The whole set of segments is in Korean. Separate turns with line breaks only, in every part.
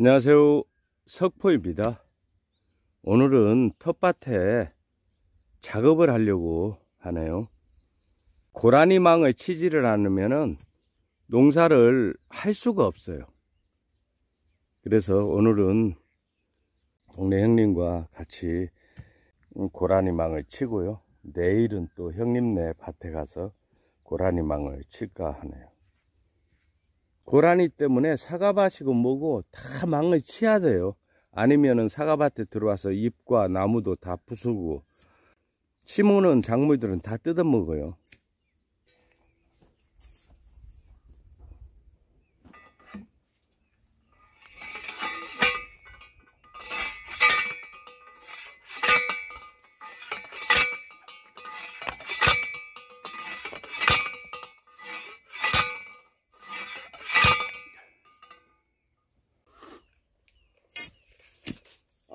안녕하세요 석포입니다 오늘은 텃밭에 작업을 하려고 하네요 고라니망을치지를 않으면 농사를 할 수가 없어요 그래서 오늘은 동네 형님과 같이 고라니망을 치고요 내일은 또 형님네 밭에 가서 고라니망을 칠까 하네요 고라니 때문에 사과밭이고 뭐고 다 망을 치야 돼요. 아니면은 사과밭에 들어와서 잎과 나무도 다 부수고 심으는 작물들은 다 뜯어먹어요.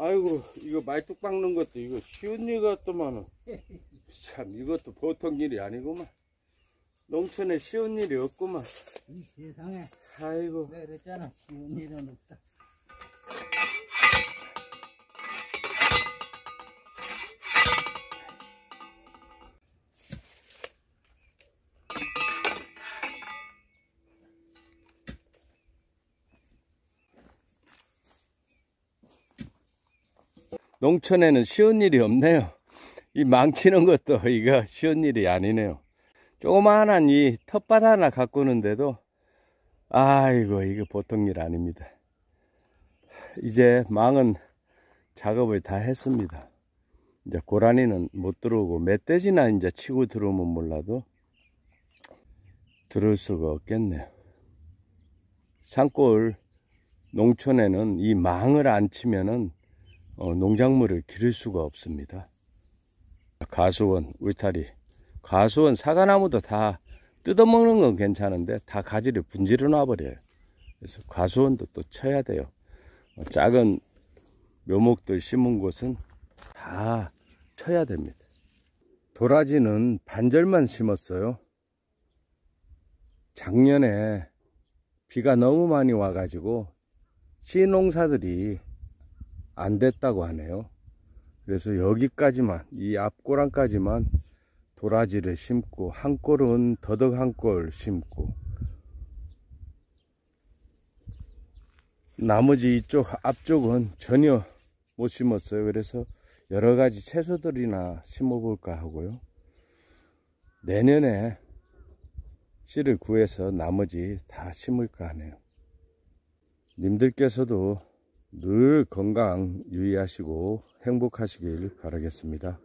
아이고 이거 말뚝 박는 것도 이거 쉬운 일 같더만은 참 이것도 보통 일이 아니구만 농촌에 쉬운 일이 없구만 이 세상에 아이고 내가 그랬잖아 쉬운 일은 없다 농촌에는 쉬운 일이 없네요. 이 망치는 것도 이거 쉬운 일이 아니네요. 조그만한 이 텃밭 하나 가꾸는데도 아이고 이거 보통 일 아닙니다. 이제 망은 작업을 다 했습니다. 이제 고라니는 못 들어오고 멧돼지나 이제 치고 들어오면 몰라도 들을 수가 없겠네요. 산골 농촌에는 이 망을 안 치면은 어, 농작물을 기를 수가 없습니다. 가수원, 울타리, 가수원, 사과나무도 다 뜯어먹는 건 괜찮은데 다 가지를 분지르 놔버려요. 그래서 과수원도 또 쳐야 돼요. 어, 작은 묘목들 심은 곳은 다 쳐야 됩니다. 도라지는 반절만 심었어요. 작년에 비가 너무 많이 와가지고 시농사들이 안 됐다고 하네요 그래서 여기까지만 이 앞고랑까지만 도라지를 심고 한 꼴은 더덕 한 꼴 심고 나머지 이쪽 앞쪽은 전혀 못 심었어요 그래서 여러가지 채소들이나 심어볼까 하고요 내년에 씨를 구해서 나머지 다 심을까 하네요 님들께서도 늘 건강 유의하시고 행복하시길 바라겠습니다.